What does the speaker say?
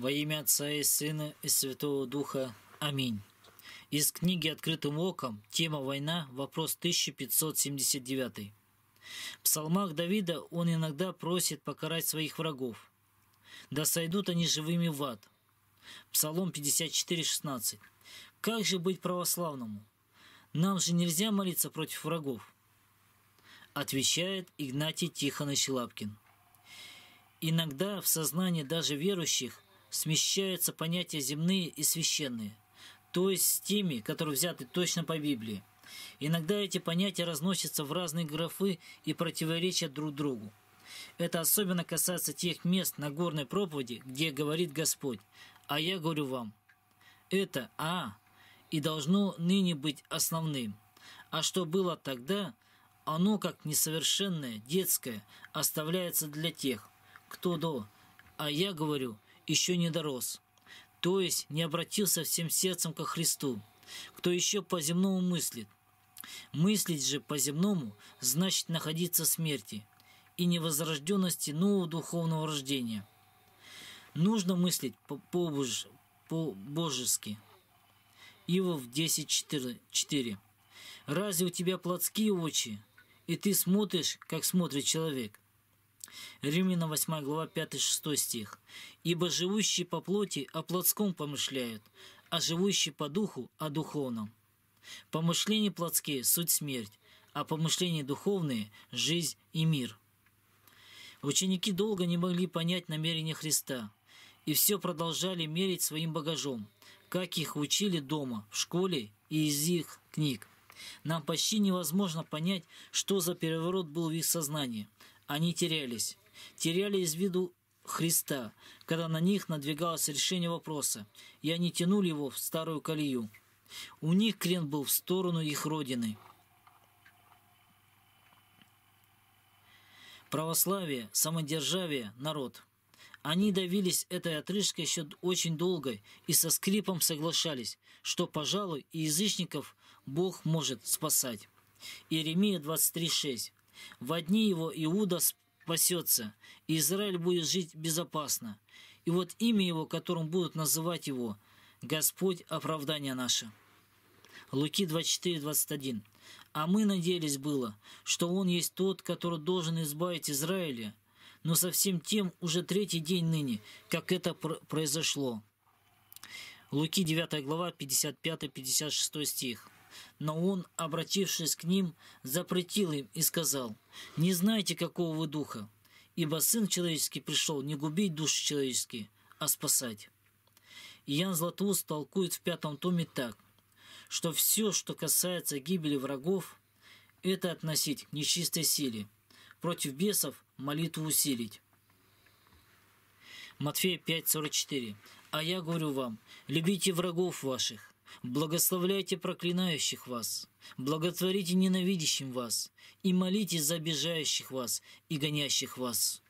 Во имя Отца и Сына и Святого Духа. Аминь. Из книги «Открытым оком. Тема «Война. Вопрос 1579». В псалмах Давида он иногда просит покарать своих врагов. «Да сойдут они живыми в ад». Псалом 54:16. «Как же быть православному? Нам же нельзя молиться против врагов». Отвечает Игнатий Тихонович Лапкин. Иногда в сознании даже верующих – смещаются понятия земные и священные, то есть с теми, которые взяты точно по Библии. Иногда эти понятия разносятся в разные графы и противоречат друг другу. Это особенно касается тех мест на горной проповеди, где говорит Господь, «А я говорю вам». Это «а» и должно ныне быть основным. А что было тогда, оно как несовершенное, детское, оставляется для тех, кто до. А я говорю – еще не дорос, то есть не обратился всем сердцем ко Христу, кто еще по земному мыслит. Мыслить же по земному значит находиться в смерти и невозрожденности нового духовного рождения. Нужно мыслить по-божески. По -божески. Иов 10.4 «Разве у тебя плотские очи, и ты смотришь, как смотрит человек? Римляна 8 глава 5-6 стих. «Ибо живущие по плоти о плотском помышляют, а живущие по духу о духовном. Помышления плотские – суть смерть, а помышления духовные – жизнь и мир». Ученики долго не могли понять намерения Христа, и все продолжали мерить своим багажом, как их учили дома, в школе и из их книг. Нам почти невозможно понять, что за переворот был в их сознании – они терялись. Теряли из виду Христа, когда на них надвигалось решение вопроса, и они тянули его в старую колею. У них крен был в сторону их родины. Православие, самодержавие, народ. Они давились этой отрыжкой еще очень долго и со скрипом соглашались, что, пожалуй, и язычников Бог может спасать. Иеремия 23.6 во дни его Иуда спасется, и Израиль будет жить безопасно. И вот имя его, которым будут называть его, Господь оправдание наше. Луки 24, 21. «А мы надеялись было, что Он есть Тот, который должен избавить Израиля, но совсем тем уже третий день ныне, как это произошло». Луки 9 глава 55-56 стих но он, обратившись к ним, запретил им и сказал, «Не знаете, какого вы духа, ибо Сын Человеческий пришел не губить души человеческие, а спасать». Ян Златоуст толкует в пятом томе так, что все, что касается гибели врагов, это относить к нечистой силе, против бесов молитву усилить. Матфея 5:44. А я говорю вам, любите врагов ваших, Благословляйте проклинающих вас, благотворите ненавидящим вас и молитесь за обижающих вас и гонящих вас».